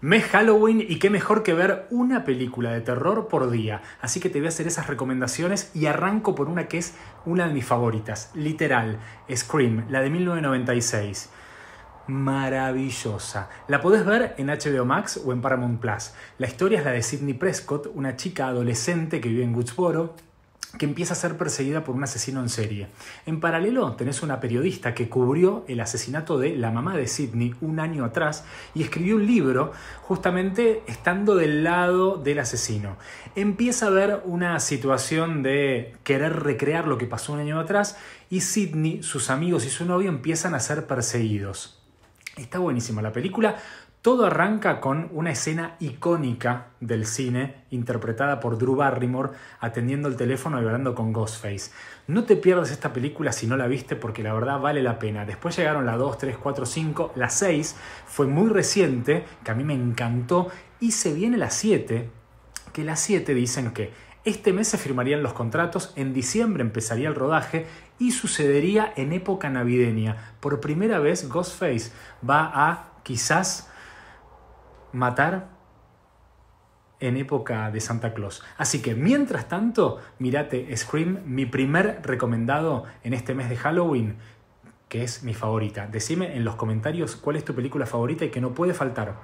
Mes Halloween y qué mejor que ver una película de terror por día. Así que te voy a hacer esas recomendaciones y arranco por una que es una de mis favoritas, literal, Scream, la de 1996. Maravillosa. La podés ver en HBO Max o en Paramount Plus. La historia es la de Sidney Prescott, una chica adolescente que vive en Woodsboro, que empieza a ser perseguida por un asesino en serie. En paralelo, tenés una periodista que cubrió el asesinato de la mamá de Sidney un año atrás y escribió un libro justamente estando del lado del asesino. Empieza a ver una situación de querer recrear lo que pasó un año atrás y Sidney, sus amigos y su novio empiezan a ser perseguidos. Está buenísima la película, todo arranca con una escena icónica del cine interpretada por Drew Barrymore atendiendo el teléfono y hablando con Ghostface. No te pierdas esta película si no la viste porque la verdad vale la pena. Después llegaron la 2, 3, 4, 5, la 6 fue muy reciente, que a mí me encantó, y se viene la 7, que la 7 dicen que este mes se firmarían los contratos, en diciembre empezaría el rodaje y sucedería en época navideña. Por primera vez Ghostface va a quizás matar en época de Santa Claus. Así que mientras tanto, mirate Scream, mi primer recomendado en este mes de Halloween, que es mi favorita. Decime en los comentarios cuál es tu película favorita y que no puede faltar.